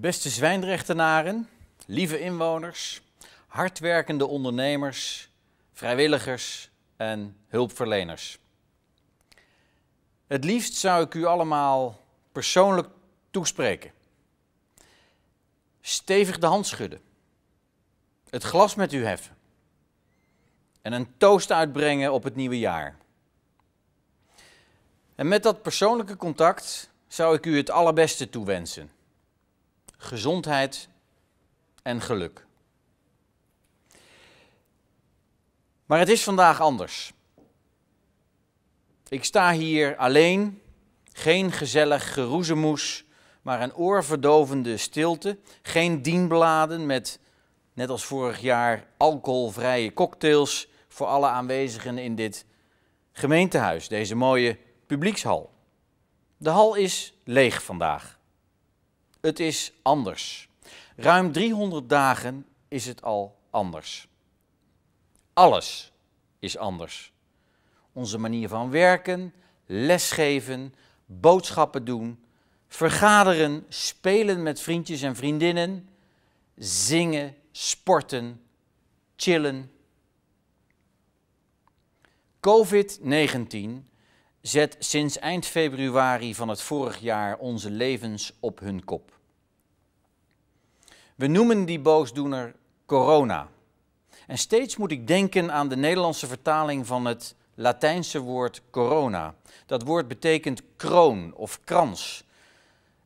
Beste Zwijndrechtenaren, lieve inwoners, hardwerkende ondernemers, vrijwilligers en hulpverleners. Het liefst zou ik u allemaal persoonlijk toespreken. Stevig de hand schudden. Het glas met u heffen. En een toast uitbrengen op het nieuwe jaar. En met dat persoonlijke contact zou ik u het allerbeste toewensen gezondheid en geluk. Maar het is vandaag anders. Ik sta hier alleen, geen gezellig geroezemoes, maar een oorverdovende stilte, geen dienbladen met, net als vorig jaar, alcoholvrije cocktails voor alle aanwezigen in dit gemeentehuis, deze mooie publiekshal. De hal is leeg vandaag. Het is anders. Ruim 300 dagen is het al anders. Alles is anders. Onze manier van werken, lesgeven, boodschappen doen, vergaderen, spelen met vriendjes en vriendinnen, zingen, sporten, chillen. COVID-19 zet sinds eind februari van het vorig jaar onze levens op hun kop. We noemen die boosdoener corona. En steeds moet ik denken aan de Nederlandse vertaling van het Latijnse woord corona. Dat woord betekent kroon of krans.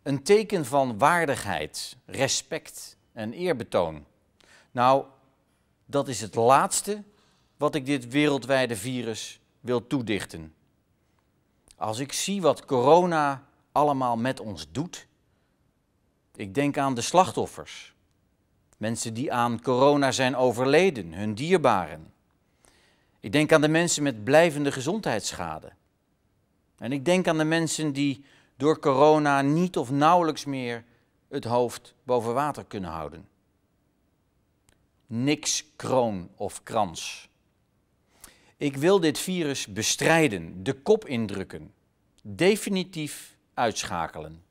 Een teken van waardigheid, respect en eerbetoon. Nou, dat is het laatste wat ik dit wereldwijde virus wil toedichten. Als ik zie wat corona allemaal met ons doet, ik denk aan de slachtoffers. Mensen die aan corona zijn overleden, hun dierbaren. Ik denk aan de mensen met blijvende gezondheidsschade. En ik denk aan de mensen die door corona niet of nauwelijks meer het hoofd boven water kunnen houden. Niks kroon of krans ik wil dit virus bestrijden, de kop indrukken, definitief uitschakelen.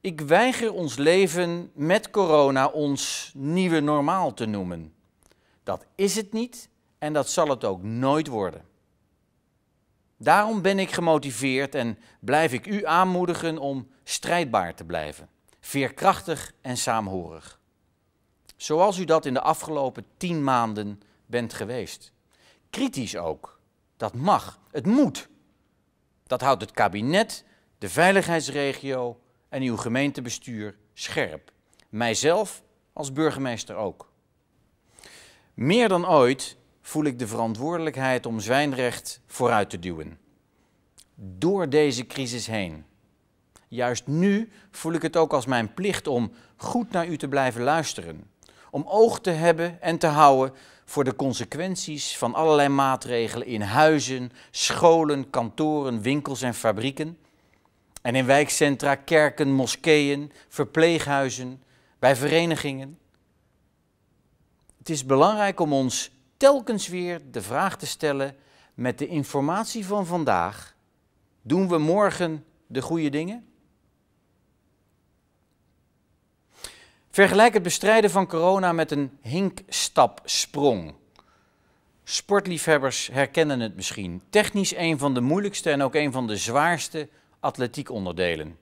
Ik weiger ons leven met corona ons nieuwe normaal te noemen. Dat is het niet en dat zal het ook nooit worden. Daarom ben ik gemotiveerd en blijf ik u aanmoedigen om strijdbaar te blijven, veerkrachtig en saamhorig. Zoals u dat in de afgelopen tien maanden bent geweest. Kritisch ook. Dat mag. Het moet. Dat houdt het kabinet, de veiligheidsregio en uw gemeentebestuur scherp. Mijzelf als burgemeester ook. Meer dan ooit voel ik de verantwoordelijkheid om zwijnrecht vooruit te duwen. Door deze crisis heen. Juist nu voel ik het ook als mijn plicht om goed naar u te blijven luisteren. Om oog te hebben en te houden voor de consequenties van allerlei maatregelen in huizen, scholen, kantoren, winkels en fabrieken. En in wijkcentra, kerken, moskeeën, verpleeghuizen, bij verenigingen. Het is belangrijk om ons telkens weer de vraag te stellen: met de informatie van vandaag, doen we morgen de goede dingen? Vergelijk het bestrijden van corona met een hinkstapsprong. Sportliefhebbers herkennen het misschien. Technisch een van de moeilijkste en ook een van de zwaarste atletiekonderdelen.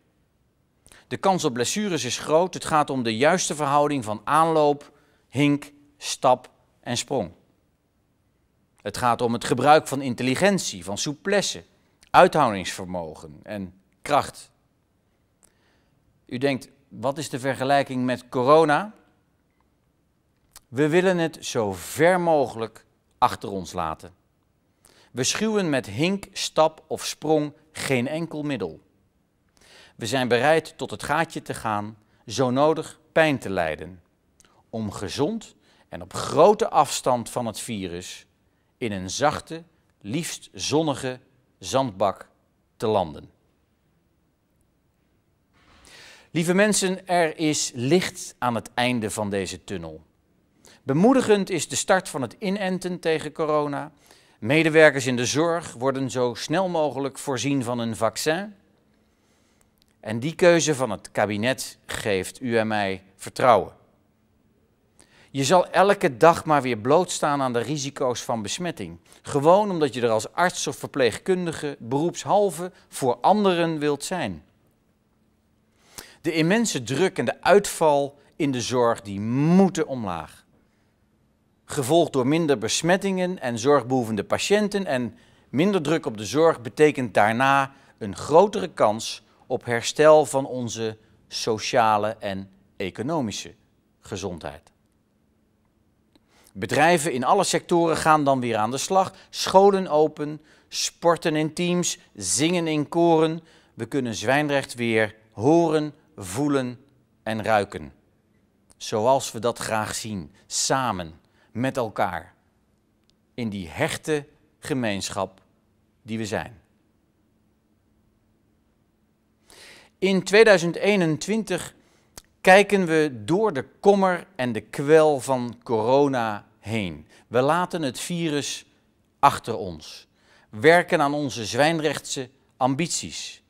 De kans op blessures is groot. Het gaat om de juiste verhouding van aanloop, hink, stap en sprong. Het gaat om het gebruik van intelligentie, van souplesse, uithoudingsvermogen en kracht. U denkt, wat is de vergelijking met corona? We willen het zo ver mogelijk achter ons laten. We schuwen met hink, stap of sprong geen enkel middel. We zijn bereid tot het gaatje te gaan, zo nodig pijn te lijden, om gezond en op grote afstand van het virus in een zachte, liefst zonnige zandbak te landen. Lieve mensen, er is licht aan het einde van deze tunnel. Bemoedigend is de start van het inenten tegen corona. Medewerkers in de zorg worden zo snel mogelijk voorzien van een vaccin. En die keuze van het kabinet geeft u en mij vertrouwen. Je zal elke dag maar weer blootstaan aan de risico's van besmetting. Gewoon omdat je er als arts of verpleegkundige beroepshalve voor anderen wilt zijn. De immense druk en de uitval in de zorg die moeten omlaag. Gevolgd door minder besmettingen en zorgbehoevende patiënten en minder druk op de zorg betekent daarna een grotere kans op herstel van onze sociale en economische gezondheid. Bedrijven in alle sectoren gaan dan weer aan de slag. Scholen open, sporten in teams, zingen in koren. We kunnen Zwijndrecht weer horen, voelen en ruiken. Zoals we dat graag zien, samen, met elkaar. In die hechte gemeenschap die we zijn. In 2021 kijken we door de kommer en de kwel van corona heen. We laten het virus achter ons. Werken aan onze zwijnrechtse ambities.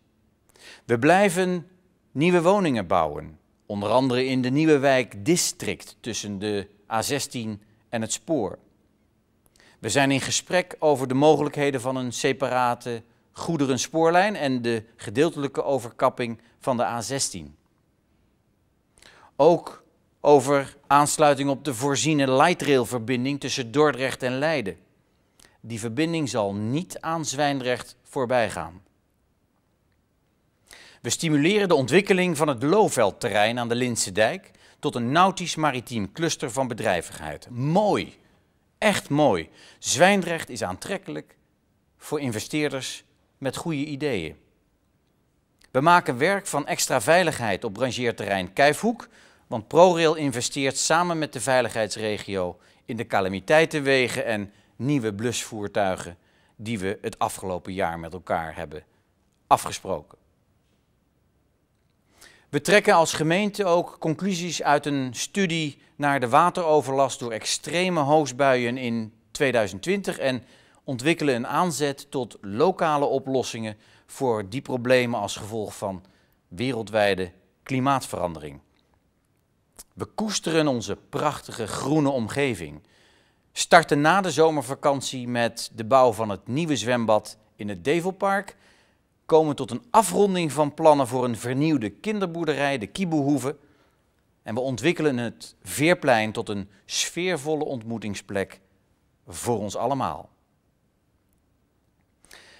We blijven nieuwe woningen bouwen. Onder andere in de nieuwe wijk District tussen de A16 en het spoor. We zijn in gesprek over de mogelijkheden van een separate goederenspoorlijn en de gedeeltelijke overkapping van de A16. Ook over aansluiting op de voorziene lightrailverbinding tussen Dordrecht en Leiden. Die verbinding zal niet aan Zwijndrecht voorbij gaan. We stimuleren de ontwikkeling van het Looveldterrein aan de Linse Dijk tot een nautisch-maritiem cluster van bedrijvigheid. Mooi, echt mooi. Zwijndrecht is aantrekkelijk voor investeerders met goede ideeën. We maken werk van extra veiligheid op rangeerterrein Kijfhoek, want ProRail investeert samen met de veiligheidsregio in de calamiteitenwegen en nieuwe blusvoertuigen die we het afgelopen jaar met elkaar hebben afgesproken. We trekken als gemeente ook conclusies uit een studie naar de wateroverlast door extreme hoogstbuien in 2020 en ontwikkelen een aanzet tot lokale oplossingen voor die problemen als gevolg van wereldwijde klimaatverandering. We koesteren onze prachtige groene omgeving. Starten na de zomervakantie met de bouw van het nieuwe zwembad in het Develpark komen tot een afronding van plannen voor een vernieuwde kinderboerderij, de Kieboehoeve. En we ontwikkelen het Veerplein tot een sfeervolle ontmoetingsplek voor ons allemaal.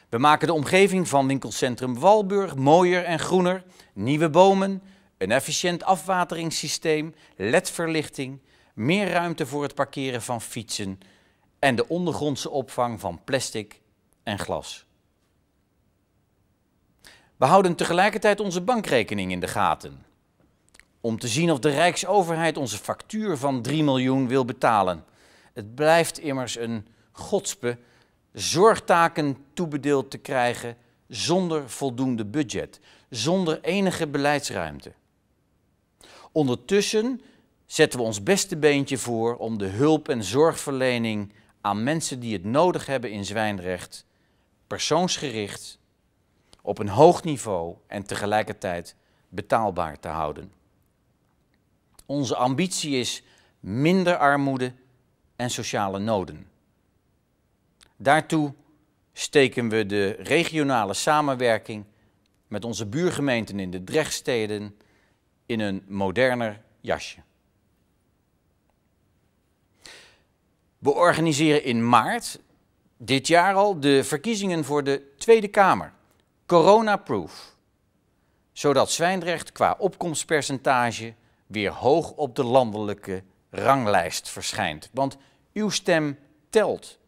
We maken de omgeving van winkelcentrum Walburg mooier en groener, nieuwe bomen, een efficiënt afwateringssysteem, ledverlichting, meer ruimte voor het parkeren van fietsen en de ondergrondse opvang van plastic en glas. We houden tegelijkertijd onze bankrekening in de gaten. Om te zien of de Rijksoverheid onze factuur van 3 miljoen wil betalen. Het blijft immers een godspe zorgtaken toebedeeld te krijgen zonder voldoende budget, zonder enige beleidsruimte. Ondertussen zetten we ons beste beentje voor om de hulp en zorgverlening aan mensen die het nodig hebben in Zwijnrecht persoonsgericht op een hoog niveau en tegelijkertijd betaalbaar te houden. Onze ambitie is minder armoede en sociale noden. Daartoe steken we de regionale samenwerking met onze buurgemeenten in de Drechtsteden in een moderner jasje. We organiseren in maart dit jaar al de verkiezingen voor de Tweede Kamer. Corona-proof. Zodat Zwijndrecht qua opkomstpercentage weer hoog op de landelijke ranglijst verschijnt. Want uw stem telt.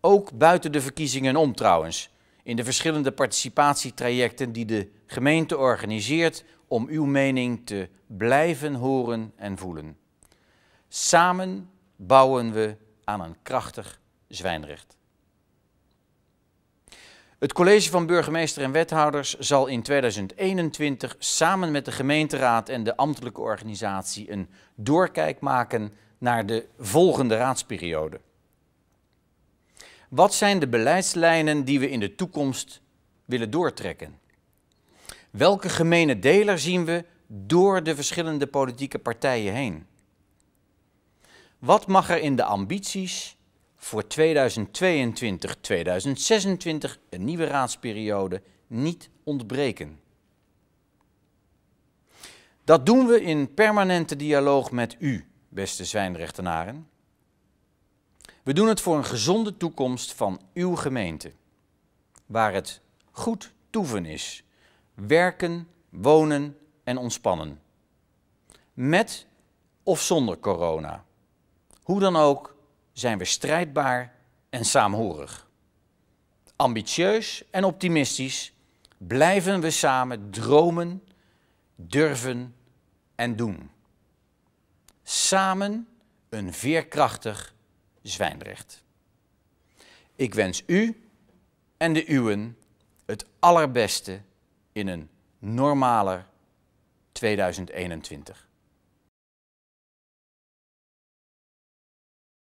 Ook buiten de verkiezingen om trouwens. In de verschillende participatietrajecten die de gemeente organiseert om uw mening te blijven horen en voelen. Samen bouwen we aan een krachtig Zwijndrecht. Het college van burgemeester en wethouders zal in 2021 samen met de gemeenteraad en de ambtelijke organisatie een doorkijk maken naar de volgende raadsperiode. Wat zijn de beleidslijnen die we in de toekomst willen doortrekken? Welke gemene deler zien we door de verschillende politieke partijen heen? Wat mag er in de ambities, voor 2022-2026 een nieuwe raadsperiode niet ontbreken. Dat doen we in permanente dialoog met u, beste zwijnrechtenaren. We doen het voor een gezonde toekomst van uw gemeente, waar het goed toeven is, werken, wonen en ontspannen. Met of zonder corona. Hoe dan ook, zijn we strijdbaar en saamhorig. Ambitieus en optimistisch blijven we samen dromen, durven en doen. Samen een veerkrachtig Zwijndrecht. Ik wens u en de uwen het allerbeste in een normaler 2021.